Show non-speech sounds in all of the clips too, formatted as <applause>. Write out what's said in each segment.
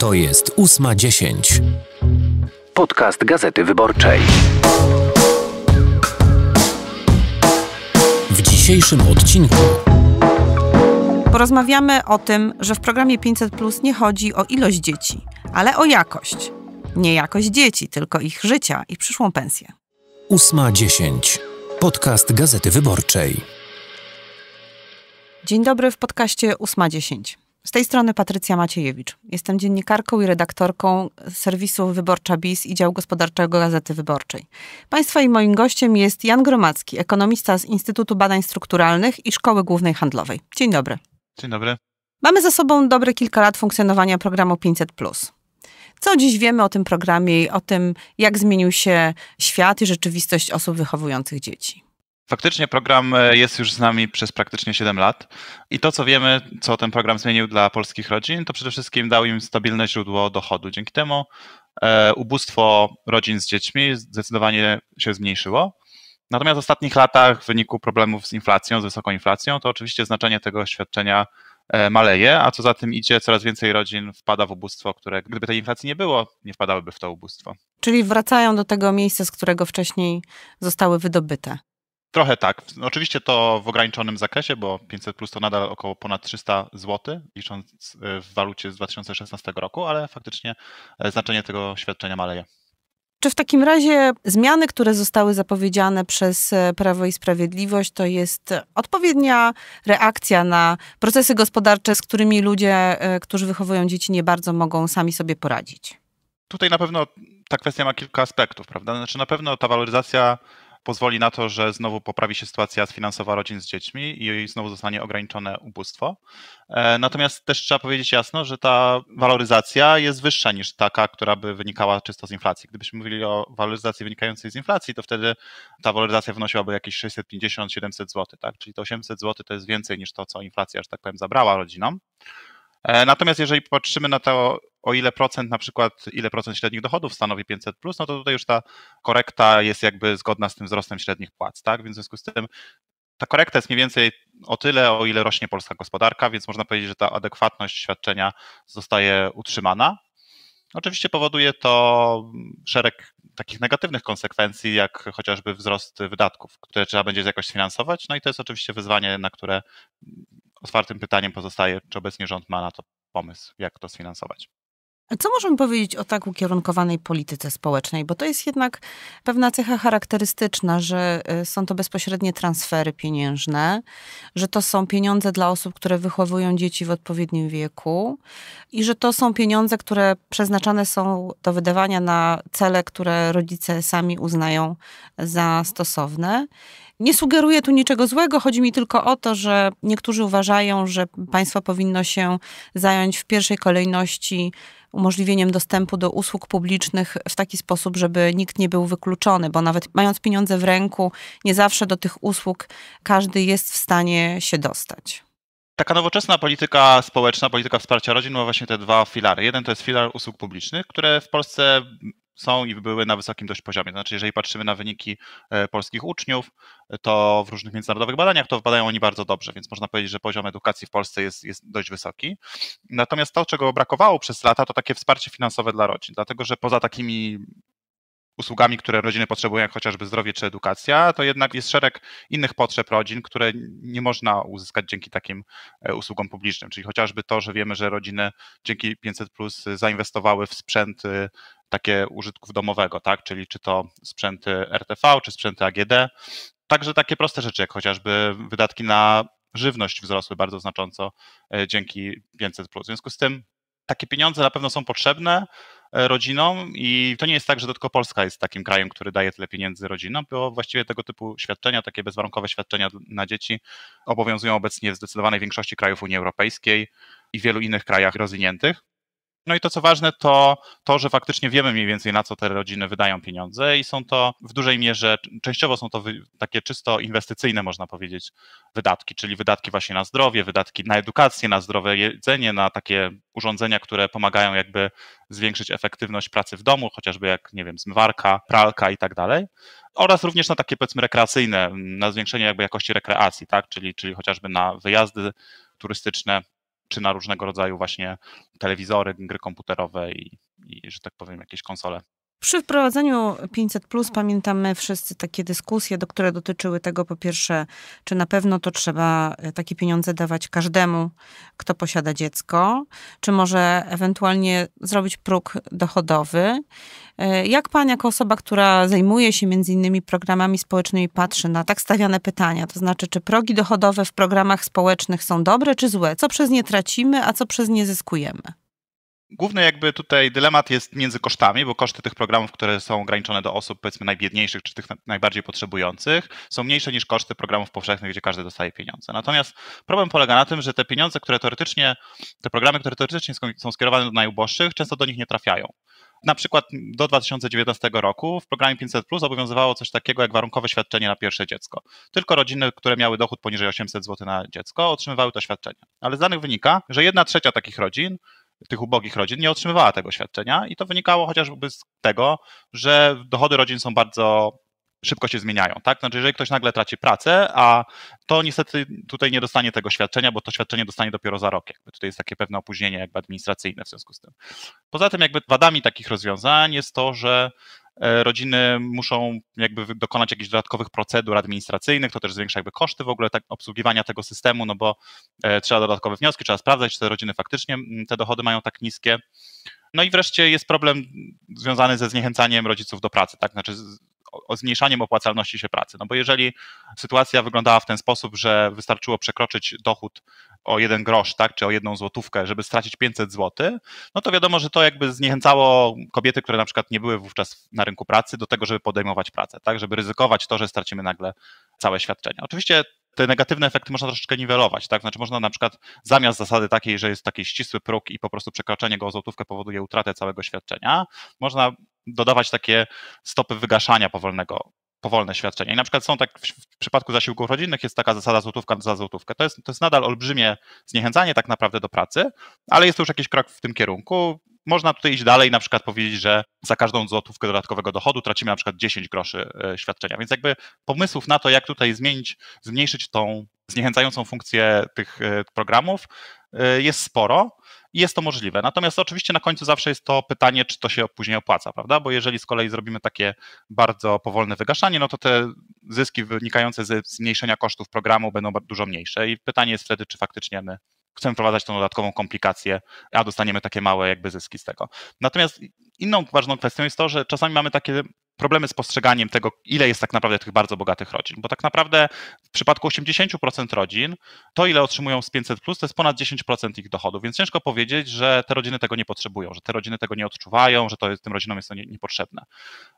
To jest 8.10. Podcast Gazety Wyborczej. W dzisiejszym odcinku porozmawiamy o tym, że w programie 500 Plus nie chodzi o ilość dzieci, ale o jakość. Nie jakość dzieci, tylko ich życia i przyszłą pensję. 8.10. Podcast Gazety Wyborczej. Dzień dobry w podcaście 8.10. Z tej strony Patrycja Maciejewicz. Jestem dziennikarką i redaktorką serwisu Wyborcza BIS i działu gospodarczego Gazety Wyborczej. Państwa i moim gościem jest Jan Gromacki, ekonomista z Instytutu Badań Strukturalnych i Szkoły Głównej Handlowej. Dzień dobry. Dzień dobry. Mamy za sobą dobre kilka lat funkcjonowania programu 500. Co dziś wiemy o tym programie i o tym, jak zmienił się świat i rzeczywistość osób wychowujących dzieci? Faktycznie program e, jest już z nami przez praktycznie 7 lat i to, co wiemy, co ten program zmienił dla polskich rodzin, to przede wszystkim dał im stabilne źródło dochodu. Dzięki temu e, ubóstwo rodzin z dziećmi zdecydowanie się zmniejszyło. Natomiast w ostatnich latach w wyniku problemów z inflacją, z wysoką inflacją, to oczywiście znaczenie tego świadczenia e, maleje, a co za tym idzie, coraz więcej rodzin wpada w ubóstwo, które gdyby tej inflacji nie było, nie wpadałyby w to ubóstwo. Czyli wracają do tego miejsca, z którego wcześniej zostały wydobyte. Trochę tak. Oczywiście to w ograniczonym zakresie, bo 500 plus to nadal około ponad 300 zł, licząc e, w walucie z 2016 roku, ale faktycznie e, znaczenie tego świadczenia maleje. Czy w takim razie zmiany, które zostały zapowiedziane przez e, Prawo i Sprawiedliwość, to jest odpowiednia reakcja na procesy gospodarcze, z którymi ludzie, którzy wychowują dzieci, nie bardzo mogą sami sobie poradzić? Tutaj na pewno ta kwestia ma kilka aspektów, prawda? Znaczy na pewno ta waloryzacja pozwoli na to, że znowu poprawi się sytuacja finansowa rodzin z dziećmi i znowu zostanie ograniczone ubóstwo. E, natomiast też trzeba powiedzieć jasno, że ta waloryzacja jest wyższa niż taka, która by wynikała czysto z inflacji. Gdybyśmy mówili o waloryzacji wynikającej z inflacji, to wtedy ta waloryzacja wynosiłaby jakieś 650-700 zł, tak? czyli to 800 zł to jest więcej niż to, co inflacja, że tak powiem, zabrała rodzinom. E, natomiast jeżeli patrzymy na to o ile procent na przykład, ile procent średnich dochodów stanowi 500, plus, no to tutaj już ta korekta jest jakby zgodna z tym wzrostem średnich płac, tak? Więc w związku z tym ta korekta jest mniej więcej o tyle, o ile rośnie polska gospodarka, więc można powiedzieć, że ta adekwatność świadczenia zostaje utrzymana. Oczywiście powoduje to szereg takich negatywnych konsekwencji, jak chociażby wzrost wydatków, które trzeba będzie jakoś sfinansować. No i to jest oczywiście wyzwanie, na które otwartym pytaniem pozostaje, czy obecnie rząd ma na to pomysł, jak to sfinansować. Co możemy powiedzieć o tak ukierunkowanej polityce społecznej? Bo to jest jednak pewna cecha charakterystyczna, że e, są to bezpośrednie transfery pieniężne, że to są pieniądze dla osób, które wychowują dzieci w odpowiednim wieku i że to są pieniądze, które przeznaczane są do wydawania na cele, które rodzice sami uznają za stosowne. Nie sugeruję tu niczego złego, chodzi mi tylko o to, że niektórzy uważają, że państwo powinno się zająć w pierwszej kolejności umożliwieniem dostępu do usług publicznych w taki sposób, żeby nikt nie był wykluczony, bo nawet mając pieniądze w ręku, nie zawsze do tych usług każdy jest w stanie się dostać taka nowoczesna polityka społeczna, polityka wsparcia rodzin ma właśnie te dwa filary. Jeden to jest filar usług publicznych, które w Polsce są i były na wysokim dość poziomie. znaczy, jeżeli patrzymy na wyniki e, polskich uczniów, e, to w różnych międzynarodowych badaniach to badają oni bardzo dobrze, więc można powiedzieć, że poziom edukacji w Polsce jest, jest dość wysoki. Natomiast to, czego brakowało przez lata, to takie wsparcie finansowe dla rodzin, dlatego że poza takimi usługami, które rodziny potrzebują, jak chociażby zdrowie czy edukacja, to jednak jest szereg innych potrzeb rodzin, które nie można uzyskać dzięki takim e, usługom publicznym. Czyli chociażby to, że wiemy, że rodziny dzięki 500 plus zainwestowały w sprzęt y, takie użytków domowego, tak? Czyli czy to sprzęty RTV, czy sprzęty AGD. Także takie proste rzeczy, jak chociażby wydatki na żywność wzrosły bardzo znacząco e, dzięki 500. W związku z tym takie pieniądze na pewno są potrzebne e, rodzinom i to nie jest tak, że tylko Polska jest takim krajem, który daje tyle pieniędzy rodzinom, bo właściwie tego typu świadczenia, takie bezwarunkowe świadczenia na dzieci obowiązują obecnie w zdecydowanej większości krajów Unii Europejskiej i wielu innych krajach rozwiniętych. No i to, co ważne, to to, że faktycznie wiemy mniej więcej, na co te rodziny wydają pieniądze i są to w dużej mierze, częściowo są to wy, takie czysto inwestycyjne, można powiedzieć, wydatki, czyli wydatki właśnie na zdrowie, wydatki na edukację, na zdrowe jedzenie, na takie urządzenia, które pomagają jakby zwiększyć efektywność pracy w domu, chociażby jak, nie wiem, zmywarka, pralka i tak dalej, oraz również na takie, powiedzmy, rekreacyjne, na zwiększenie jakby jakości rekreacji, tak, czyli, czyli chociażby na wyjazdy turystyczne, czy na różnego rodzaju właśnie telewizory, gry komputerowe i, i że tak powiem, jakieś konsole. Przy wprowadzeniu 500 plus pamiętamy wszyscy takie dyskusje, do które dotyczyły tego po pierwsze, czy na pewno to trzeba e, takie pieniądze dawać każdemu, kto posiada dziecko, czy może ewentualnie zrobić próg dochodowy. E, jak pan jako osoba, która zajmuje się między innymi programami społecznymi patrzy na tak stawiane pytania, to znaczy czy progi dochodowe w programach społecznych są dobre czy złe, co przez nie tracimy, a co przez nie zyskujemy? Główny jakby tutaj dylemat jest między kosztami, bo koszty tych programów, które są ograniczone do osób powiedzmy najbiedniejszych czy tych najbardziej potrzebujących, są mniejsze niż koszty programów powszechnych, gdzie każdy dostaje pieniądze. Natomiast problem polega na tym, że te pieniądze, które teoretycznie, te programy, które teoretycznie są skierowane do najuboższych, często do nich nie trafiają. Na przykład do 2019 roku w programie 500 Plus obowiązywało coś takiego jak warunkowe świadczenie na pierwsze dziecko. Tylko rodziny, które miały dochód poniżej 800 zł na dziecko, otrzymywały to świadczenie. Ale z danych wynika, że jedna trzecia takich rodzin tych ubogich rodzin nie otrzymywała tego świadczenia i to wynikało chociażby z tego, że dochody rodzin są bardzo szybko się zmieniają, tak? Znaczy, jeżeli ktoś nagle traci pracę, a to niestety tutaj nie dostanie tego świadczenia, bo to świadczenie dostanie dopiero za rok. Jakby tutaj jest takie pewne opóźnienie jakby administracyjne w związku z tym. Poza tym jakby wadami takich rozwiązań jest to, że E, rodziny muszą jakby dokonać jakichś dodatkowych procedur administracyjnych, to też zwiększa jakby koszty w ogóle tak, obsługiwania tego systemu, no bo e, trzeba dodatkowe wnioski, trzeba sprawdzać, czy te rodziny faktycznie te dochody mają tak niskie. No i wreszcie jest problem związany ze zniechęcaniem rodziców do pracy, tak? Znaczy o zmniejszaniem opłacalności się pracy. No bo jeżeli sytuacja wyglądała w ten sposób, że wystarczyło przekroczyć dochód o jeden grosz, tak, czy o jedną złotówkę, żeby stracić 500 zł, no to wiadomo, że to jakby zniechęcało kobiety, które na przykład nie były wówczas na rynku pracy, do tego, żeby podejmować pracę, tak, żeby ryzykować to, że stracimy nagle całe świadczenia. Oczywiście te negatywne efekty można troszeczkę niwelować, tak? Znaczy można na przykład zamiast zasady takiej, że jest taki ścisły próg i po prostu przekraczanie go o złotówkę powoduje utratę całego świadczenia, można dodawać takie stopy wygaszania powolnego powolne świadczenia. I na przykład są tak w przypadku zasiłków rodzinnych jest taka zasada złotówka za złotówkę. To jest, to jest nadal olbrzymie zniechęcanie tak naprawdę do pracy, ale jest to już jakiś krok w tym kierunku można tutaj iść dalej, na przykład powiedzieć, że za każdą złotówkę dodatkowego dochodu tracimy na przykład 10 groszy e, świadczenia. Więc jakby pomysłów na to, jak tutaj zmienić, zmniejszyć tą zniechęcającą funkcję tych e, programów e, jest sporo i jest to możliwe. Natomiast oczywiście na końcu zawsze jest to pytanie, czy to się później opłaca, prawda? Bo jeżeli z kolei zrobimy takie bardzo powolne wygaszanie, no to te zyski wynikające ze zmniejszenia kosztów programu będą dużo mniejsze i pytanie jest wtedy, czy faktycznie my chcemy wprowadzać tą dodatkową komplikację, a dostaniemy takie małe jakby zyski z tego. Natomiast inną ważną kwestią jest to, że czasami mamy takie problemy z postrzeganiem tego, ile jest tak naprawdę tych bardzo bogatych rodzin, bo tak naprawdę w przypadku 80% rodzin to, ile otrzymują z 500, to jest ponad 10% ich dochodów, więc ciężko powiedzieć, że te rodziny tego nie potrzebują, że te rodziny tego nie odczuwają, że to jest, tym rodzinom jest to nie, niepotrzebne.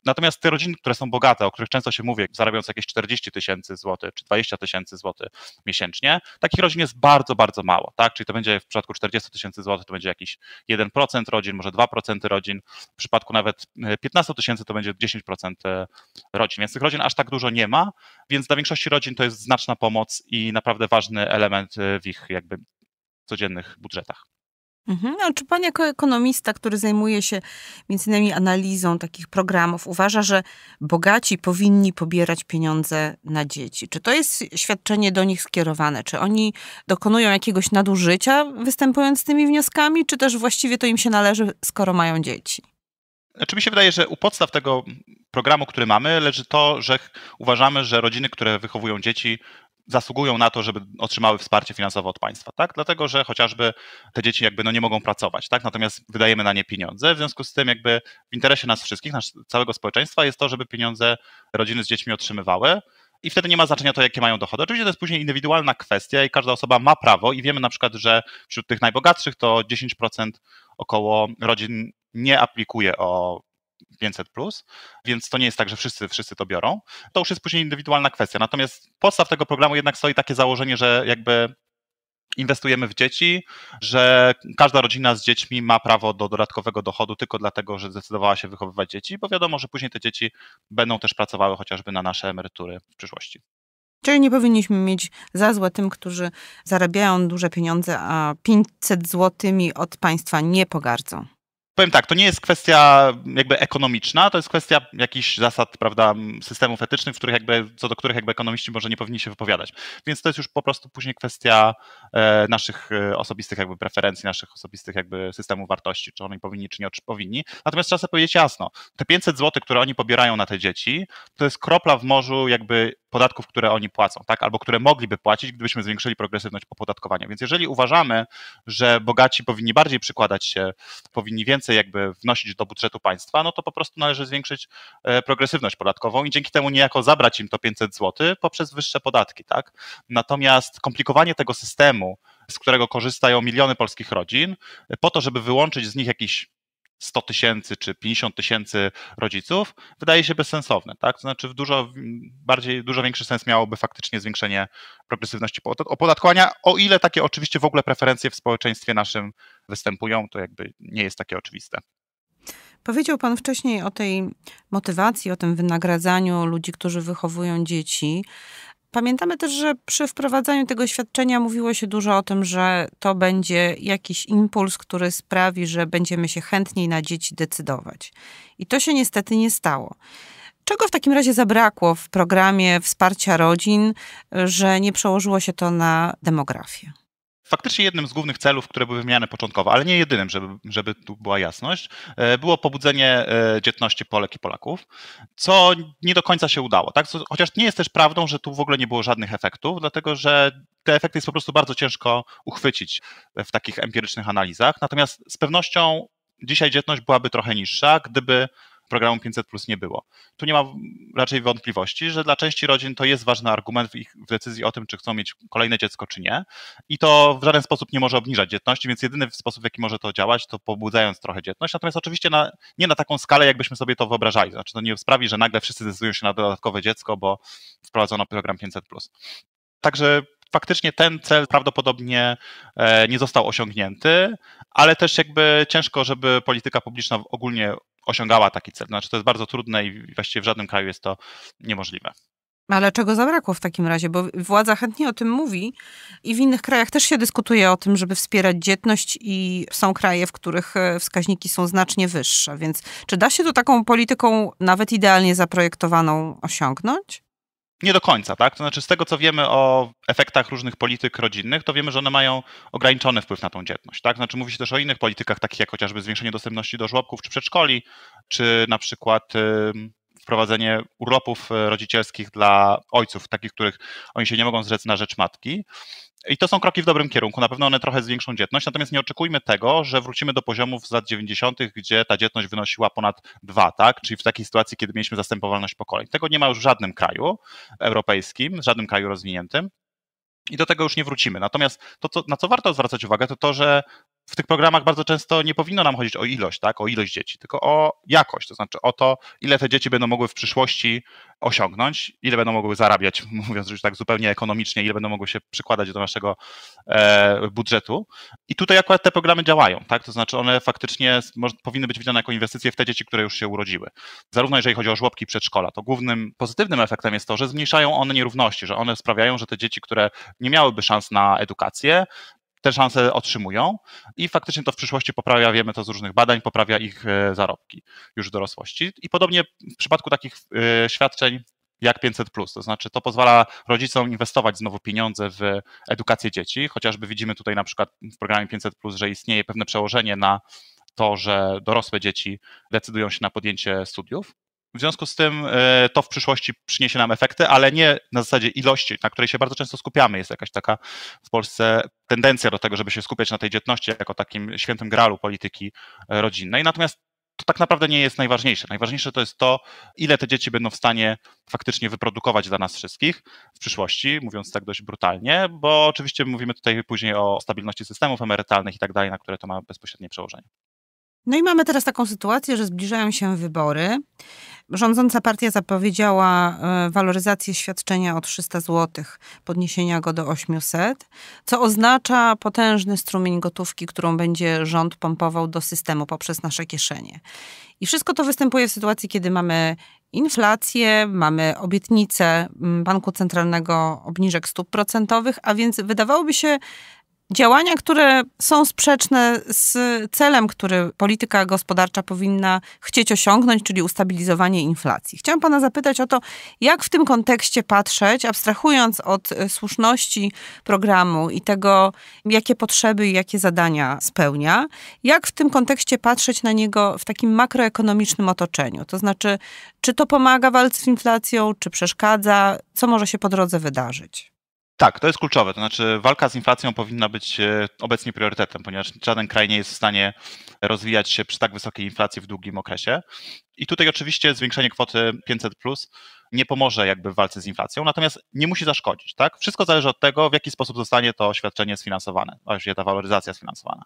Natomiast te rodziny, które są bogate, o których często się mówi, zarabiając jakieś 40 tysięcy złotych czy 20 tysięcy złotych miesięcznie, takich rodzin jest bardzo, bardzo mało, tak? Czyli to będzie w przypadku 40 tysięcy złotych to będzie jakiś 1% rodzin, może 2% rodzin, w przypadku nawet 15 tysięcy to będzie 10% procent e, rodzin. Więc tych rodzin aż tak dużo nie ma, więc dla większości rodzin to jest znaczna pomoc i naprawdę ważny element e, w ich jakby codziennych budżetach. Mhm. A czy pan jako ekonomista, który zajmuje się między innymi analizą takich programów, uważa, że bogaci powinni pobierać pieniądze na dzieci? Czy to jest świadczenie do nich skierowane? Czy oni dokonują jakiegoś nadużycia występując z tymi wnioskami, czy też właściwie to im się należy, skoro mają dzieci? Znaczy mi się wydaje, że u podstaw tego programu, który mamy, leży to, że uważamy, że rodziny, które wychowują dzieci, zasługują na to, żeby otrzymały wsparcie finansowe od państwa, tak? Dlatego, że chociażby te dzieci jakby no nie mogą pracować, tak? Natomiast wydajemy na nie pieniądze. W związku z tym jakby w interesie nas wszystkich, nas całego społeczeństwa jest to, żeby pieniądze rodziny z dziećmi otrzymywały. I wtedy nie ma znaczenia to, jakie mają dochody. Oczywiście to jest później indywidualna kwestia i każda osoba ma prawo i wiemy na przykład, że wśród tych najbogatszych to 10% około rodzin nie aplikuje o 500, plus, więc to nie jest tak, że wszyscy, wszyscy to biorą. To już jest później indywidualna kwestia. Natomiast podstaw tego programu jednak stoi takie założenie, że jakby inwestujemy w dzieci, że każda rodzina z dziećmi ma prawo do dodatkowego dochodu tylko dlatego, że zdecydowała się wychowywać dzieci, bo wiadomo, że później te dzieci będą też pracowały chociażby na nasze emerytury w przyszłości. Czyli nie powinniśmy mieć za złe tym, którzy zarabiają duże pieniądze, a 500 złotymi od państwa nie pogardzą powiem tak, to nie jest kwestia jakby ekonomiczna, to jest kwestia jakichś zasad, prawda, systemów etycznych, w których jakby, co do których jakby ekonomiści może nie powinni się wypowiadać. Więc to jest już po prostu później kwestia e, naszych e, osobistych jakby preferencji, naszych osobistych jakby systemów wartości, czy oni powinni, czy nie czy powinni. Natomiast trzeba sobie powiedzieć jasno, te 500 zł, które oni pobierają na te dzieci, to jest kropla w morzu jakby podatków, które oni płacą, tak? albo które mogliby płacić, gdybyśmy zwiększyli progresywność opodatkowania. Więc jeżeli uważamy, że bogaci powinni bardziej przykładać się, powinni więcej jakby wnosić do budżetu państwa, no to po prostu należy zwiększyć e, progresywność podatkową i dzięki temu niejako zabrać im to 500 zł poprzez wyższe podatki. Tak? Natomiast komplikowanie tego systemu, z którego korzystają miliony polskich rodzin, po to, żeby wyłączyć z nich jakiś 100 tysięcy czy 50 tysięcy rodziców, wydaje się bezsensowne. Tak? To znaczy, w dużo bardziej, dużo większy sens miałoby faktycznie zwiększenie progresywności opodatkowania, o ile takie oczywiście w ogóle preferencje w społeczeństwie naszym występują, to jakby nie jest takie oczywiste. Powiedział Pan wcześniej o tej motywacji, o tym wynagradzaniu ludzi, którzy wychowują dzieci. Pamiętamy też, że przy wprowadzaniu tego świadczenia mówiło się dużo o tym, że to będzie jakiś impuls, który sprawi, że będziemy się chętniej na dzieci decydować. I to się niestety nie stało. Czego w takim razie zabrakło w programie wsparcia rodzin, że nie przełożyło się to na demografię? Faktycznie jednym z głównych celów, które były wymieniane początkowo, ale nie jedynym, żeby, żeby tu była jasność, e, było pobudzenie e, dzietności Polek i Polaków, co nie do końca się udało. Tak? Chociaż nie jest też prawdą, że tu w ogóle nie było żadnych efektów, dlatego że te efekty jest po prostu bardzo ciężko uchwycić w takich empirycznych analizach. Natomiast z pewnością dzisiaj dzietność byłaby trochę niższa, gdyby programu 500 plus nie było. Tu nie ma raczej wątpliwości, że dla części rodzin to jest ważny argument w ich w decyzji o tym, czy chcą mieć kolejne dziecko, czy nie. I to w żaden sposób nie może obniżać dzietności, więc jedyny sposób, w jaki może to działać, to pobudzając trochę dzietność. Natomiast oczywiście na, nie na taką skalę, jakbyśmy sobie to wyobrażali. Znaczy, to nie sprawi, że nagle wszyscy decydują się na dodatkowe dziecko, bo wprowadzono program 500 plus. Także faktycznie ten cel prawdopodobnie e, nie został osiągnięty, ale też jakby ciężko, żeby polityka publiczna ogólnie osiągała taki cel. Znaczy to jest bardzo trudne i właściwie w żadnym kraju jest to niemożliwe. Ale czego zabrakło w takim razie? Bo władza chętnie o tym mówi i w innych krajach też się dyskutuje o tym, żeby wspierać dzietność i są kraje, w których e, wskaźniki są znacznie wyższe. Więc czy da się to taką polityką nawet idealnie zaprojektowaną osiągnąć? nie do końca, tak? To znaczy, z tego co wiemy o efektach różnych polityk rodzinnych, to wiemy, że one mają ograniczony wpływ na tą dzietność, tak? Znaczy, mówi się też o innych politykach, takich jak chociażby zwiększenie dostępności do żłobków czy przedszkoli, czy na przykład wprowadzenie urlopów e, rodzicielskich dla ojców, takich, których oni się nie mogą zrzec na rzecz matki. I to są kroki w dobrym kierunku. Na pewno one trochę zwiększą dzietność, natomiast nie oczekujmy tego, że wrócimy do poziomów z lat 90., gdzie ta dzietność wynosiła ponad dwa, tak? Czyli w takiej sytuacji, kiedy mieliśmy zastępowalność pokoleń. Tego nie ma już w żadnym kraju europejskim, w żadnym kraju rozwiniętym. I do tego już nie wrócimy. Natomiast to, co, na co warto zwracać uwagę, to to, że w tych programach bardzo często nie powinno nam chodzić o ilość, tak, o ilość dzieci, tylko o jakość, to znaczy o to, ile te dzieci będą mogły w przyszłości osiągnąć, ile będą mogły zarabiać, <laughs> mówiąc już tak zupełnie ekonomicznie, ile będą mogły się przykładać do naszego e, budżetu. I tutaj akurat te programy działają, tak? To znaczy one faktycznie może, powinny być widziane jako inwestycje w te dzieci, które już się urodziły. Zarówno jeżeli chodzi o żłobki przedszkola, to głównym pozytywnym efektem jest to, że zmniejszają one nierówności, że one sprawiają, że te dzieci, które nie miałyby szans na edukację, te szanse otrzymują i faktycznie to w przyszłości poprawia, wiemy to z różnych badań, poprawia ich e, zarobki już w dorosłości. I podobnie w przypadku takich e, świadczeń jak 500, to znaczy to pozwala rodzicom inwestować znowu pieniądze w edukację dzieci, chociażby widzimy tutaj na przykład w programie 500, że istnieje pewne przełożenie na to, że dorosłe dzieci decydują się na podjęcie studiów. W związku z tym e, to w przyszłości przyniesie nam efekty, ale nie na zasadzie ilości, na której się bardzo często skupiamy. Jest jakaś taka w Polsce tendencja do tego, żeby się skupiać na tej dzietności jako takim świętym gralu polityki e, rodzinnej. Natomiast to tak naprawdę nie jest najważniejsze. Najważniejsze to jest to, ile te dzieci będą w stanie faktycznie wyprodukować dla nas wszystkich w przyszłości, mówiąc tak dość brutalnie, bo oczywiście mówimy tutaj później o stabilności systemów emerytalnych i tak dalej, na które to ma bezpośrednie przełożenie. No i mamy teraz taką sytuację, że zbliżają się wybory. Rządząca partia zapowiedziała e, waloryzację świadczenia o 300 zł, podniesienia go do 800, co oznacza potężny strumień gotówki, którą będzie rząd pompował do systemu poprzez nasze kieszenie. I wszystko to występuje w sytuacji, kiedy mamy inflację, mamy obietnice Banku Centralnego obniżek stóp procentowych, a więc wydawałoby się działania, które są sprzeczne z celem, który polityka gospodarcza powinna chcieć osiągnąć, czyli ustabilizowanie inflacji. Chciałam pana zapytać o to, jak w tym kontekście patrzeć, abstrahując od e, słuszności programu i tego, jakie potrzeby i jakie zadania spełnia, jak w tym kontekście patrzeć na niego w takim makroekonomicznym otoczeniu? To znaczy, czy to pomaga walce z inflacją, czy przeszkadza? Co może się po drodze wydarzyć? Tak, to jest kluczowe. To znaczy, walka z inflacją powinna być e, obecnie priorytetem, ponieważ żaden kraj nie jest w stanie rozwijać się przy tak wysokiej inflacji w długim okresie. I tutaj oczywiście zwiększenie kwoty 500 plus nie pomoże jakby w walce z inflacją, natomiast nie musi zaszkodzić, tak? Wszystko zależy od tego, w jaki sposób zostanie to świadczenie sfinansowane, właściwie ta waloryzacja sfinansowana.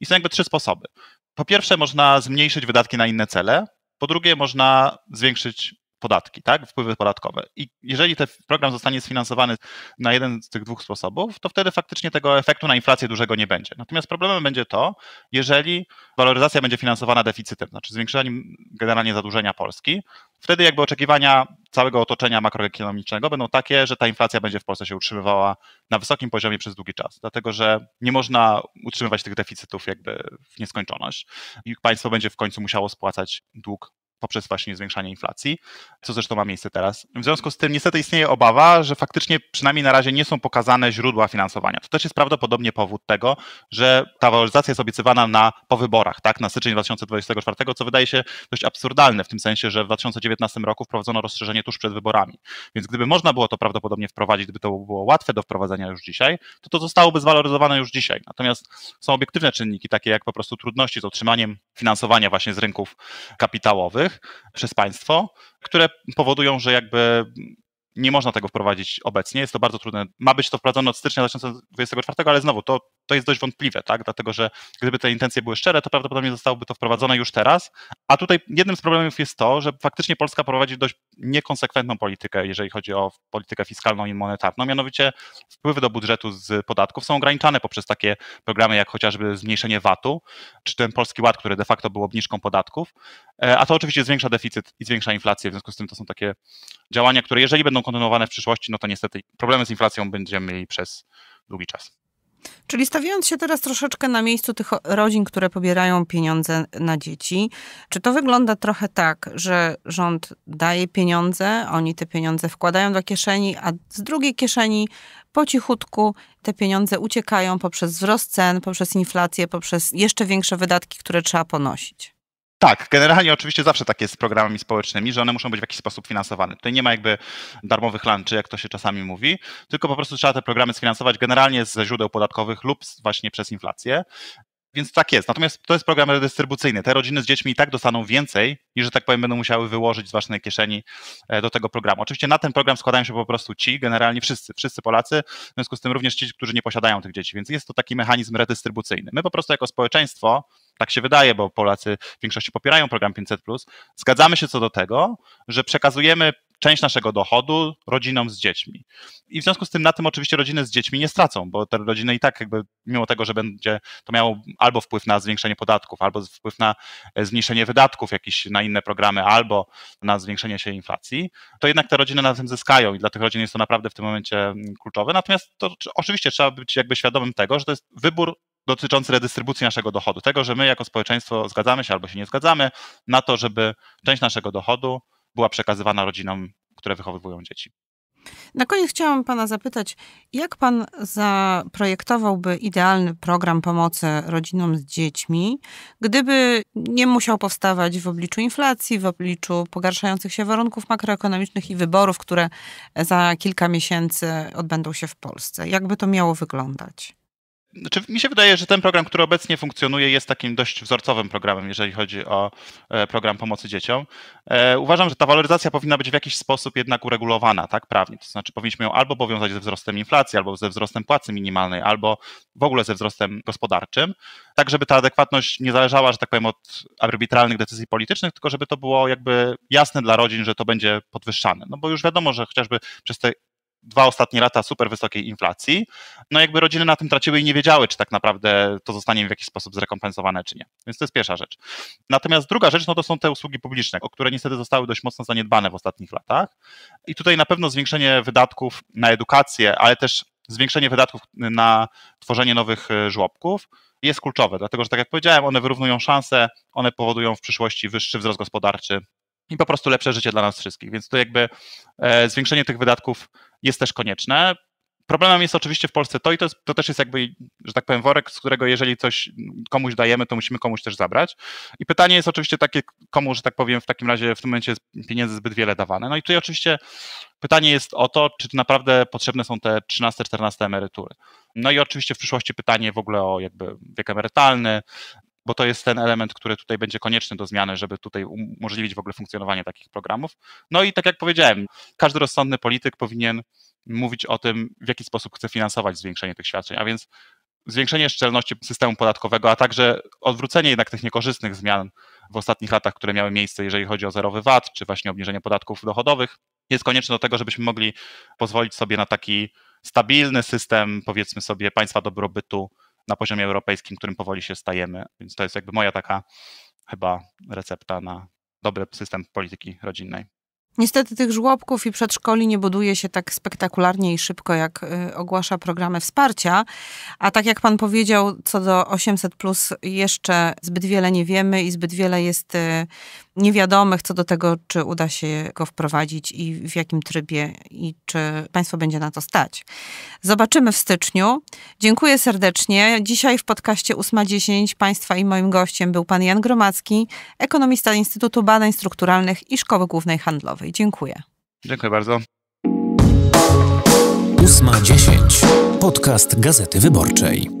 I są jakby trzy sposoby. Po pierwsze, można zmniejszyć wydatki na inne cele, po drugie, można zwiększyć podatki, tak? wpływy podatkowe. I jeżeli ten program zostanie sfinansowany na jeden z tych dwóch sposobów, to wtedy faktycznie tego efektu na inflację dużego nie będzie. Natomiast problemem będzie to, jeżeli waloryzacja będzie finansowana deficytem, znaczy zwiększeniem generalnie zadłużenia Polski, wtedy jakby oczekiwania całego otoczenia makroekonomicznego będą takie, że ta inflacja będzie w Polsce się utrzymywała na wysokim poziomie przez długi czas, dlatego że nie można utrzymywać tych deficytów jakby w nieskończoność i państwo będzie w końcu musiało spłacać dług poprzez właśnie zwiększanie inflacji, co zresztą ma miejsce teraz. W związku z tym niestety istnieje obawa, że faktycznie przynajmniej na razie nie są pokazane źródła finansowania. To też jest prawdopodobnie powód tego, że ta waloryzacja jest obiecywana na, po wyborach, tak, na styczeń 2024, co wydaje się dość absurdalne w tym sensie, że w 2019 roku wprowadzono rozszerzenie tuż przed wyborami. Więc gdyby można było to prawdopodobnie wprowadzić, gdyby to było łatwe do wprowadzenia już dzisiaj, to to zostałoby zwaloryzowane już dzisiaj. Natomiast są obiektywne czynniki, takie jak po prostu trudności z otrzymaniem finansowania właśnie z rynków kapitałowych, finansowych przez państwo, które powodują, że jakby nie można tego wprowadzić obecnie. Jest to bardzo trudne. Ma być to wprowadzone od stycznia 2024, ale znowu to to jest dość wątpliwe, tak? Dlatego, że gdyby te intencje były szczere, to prawdopodobnie zostałoby to wprowadzone już teraz. A tutaj jednym z problemów jest to, że faktycznie Polska prowadzi dość niekonsekwentną politykę, jeżeli chodzi o politykę fiskalną i monetarną. Mianowicie wpływy do budżetu z podatków są ograniczane poprzez takie programy jak chociażby zmniejszenie VAT-u, czy ten Polski Ład, który de facto był obniżką podatków. E, a to oczywiście zwiększa deficyt i zwiększa inflację, w związku z tym to są takie działania, które jeżeli będą kontynuowane w przyszłości, no to niestety problemy z inflacją będziemy mieli przez długi czas. Czyli stawiając się teraz troszeczkę na miejscu tych rodzin, które pobierają pieniądze na dzieci, czy to wygląda trochę tak, że rząd daje pieniądze, oni te pieniądze wkładają do kieszeni, a z drugiej kieszeni po cichutku te pieniądze uciekają poprzez wzrost cen, poprzez inflację, poprzez jeszcze większe wydatki, które trzeba ponosić? Tak, generalnie oczywiście zawsze tak jest z programami społecznymi, że one muszą być w jakiś sposób finansowane. Tutaj nie ma jakby darmowych lunchy, jak to się czasami mówi, tylko po prostu trzeba te programy sfinansować generalnie ze źródeł podatkowych lub właśnie przez inflację. Więc tak jest. Natomiast to jest program redystrybucyjny. Te rodziny z dziećmi i tak dostaną więcej, niż, że tak powiem, będą musiały wyłożyć z własnej kieszeni e, do tego programu. Oczywiście na ten program składają się po prostu ci, generalnie wszyscy, wszyscy Polacy, w związku z tym również ci, którzy nie posiadają tych dzieci. Więc jest to taki mechanizm redystrybucyjny. My po prostu jako społeczeństwo tak się wydaje, bo Polacy w większości popierają program 500. Zgadzamy się co do tego, że przekazujemy część naszego dochodu rodzinom z dziećmi. I w związku z tym na tym oczywiście rodziny z dziećmi nie stracą, bo te rodziny i tak jakby mimo tego, że będzie to miało albo wpływ na zwiększenie podatków, albo wpływ na e, zmniejszenie wydatków jakiś na inne programy, albo na zwiększenie się inflacji, to jednak te rodziny na tym zyskają i dla tych rodzin jest to naprawdę w tym momencie mm, kluczowe. Natomiast to oczywiście trzeba być jakby świadomym tego, że to jest wybór dotyczący redystrybucji naszego dochodu. Tego, że my jako społeczeństwo zgadzamy się albo się nie zgadzamy na to, żeby część naszego dochodu była przekazywana rodzinom, które wychowują dzieci. Na koniec chciałam Pana zapytać, jak Pan zaprojektowałby idealny program pomocy rodzinom z dziećmi, gdyby nie musiał powstawać w obliczu inflacji, w obliczu pogarszających się warunków makroekonomicznych i wyborów, które za kilka miesięcy odbędą się w Polsce? Jakby to miało wyglądać? Znaczy, mi się wydaje, że ten program, który obecnie funkcjonuje, jest takim dość wzorcowym programem, jeżeli chodzi o e, program pomocy dzieciom. E, uważam, że ta waloryzacja powinna być w jakiś sposób jednak uregulowana, tak, prawnie. To znaczy, powinniśmy ją albo powiązać ze wzrostem inflacji, albo ze wzrostem płacy minimalnej, albo w ogóle ze wzrostem gospodarczym, tak żeby ta adekwatność nie zależała, że tak powiem, od arbitralnych decyzji politycznych, tylko żeby to było jakby jasne dla rodzin, że to będzie podwyższane. No bo już wiadomo, że chociażby przez te dwa ostatnie lata super wysokiej inflacji, no jakby rodziny na tym traciły i nie wiedziały, czy tak naprawdę to zostanie w jakiś sposób zrekompensowane, czy nie. Więc to jest pierwsza rzecz. Natomiast druga rzecz, no to są te usługi publiczne, o które niestety zostały dość mocno zaniedbane w ostatnich latach. I tutaj na pewno zwiększenie wydatków na edukację, ale też zwiększenie wydatków na tworzenie nowych y, żłobków jest kluczowe, dlatego że tak jak powiedziałem, one wyrównują szanse, one powodują w przyszłości wyższy wzrost gospodarczy i po prostu lepsze życie dla nas wszystkich. Więc to jakby e, zwiększenie tych wydatków jest też konieczne. Problemem jest oczywiście w Polsce to i to, to, też jest jakby, że tak powiem, worek, z którego jeżeli coś komuś dajemy, to musimy komuś też zabrać. I pytanie jest oczywiście takie, komu, że tak powiem, w takim razie w tym momencie pieniędzy zbyt wiele dawane. No i tutaj oczywiście pytanie jest o to, czy naprawdę potrzebne są te 13-14 emerytury. No i oczywiście w przyszłości pytanie w ogóle o jakby wiek emerytalny, bo to jest ten element, który tutaj będzie konieczny do zmiany, żeby tutaj um, umożliwić w ogóle funkcjonowanie takich programów. No i tak jak powiedziałem, każdy rozsądny polityk powinien mówić o tym, w jaki sposób chce finansować zwiększenie tych świadczeń, a więc zwiększenie szczelności systemu podatkowego, a także odwrócenie jednak tych niekorzystnych zmian w ostatnich latach, które miały miejsce, jeżeli chodzi o zerowy VAT, czy właśnie obniżenie podatków dochodowych, jest konieczne do tego, żebyśmy mogli pozwolić sobie na taki stabilny system, powiedzmy sobie, państwa dobrobytu na poziomie europejskim, którym powoli się stajemy. Więc to jest jakby moja taka chyba recepta na dobry system polityki rodzinnej. Niestety tych żłobków i przedszkoli nie buduje się tak spektakularnie i szybko, jak y, ogłasza programy wsparcia. A tak jak pan powiedział, co do 800, jeszcze zbyt wiele nie wiemy i zbyt wiele jest y, niewiadomych co do tego, czy uda się go wprowadzić i w jakim trybie i czy państwo będzie na to stać. Zobaczymy w styczniu. Dziękuję serdecznie. Dzisiaj w podcaście 8.10 państwa i moim gościem był pan Jan Gromacki, ekonomista Instytutu Badań Strukturalnych i Szkoły Głównej Handlowej. Dziękuję. Dziękuję bardzo. 8.10 Podcast Gazety Wyborczej.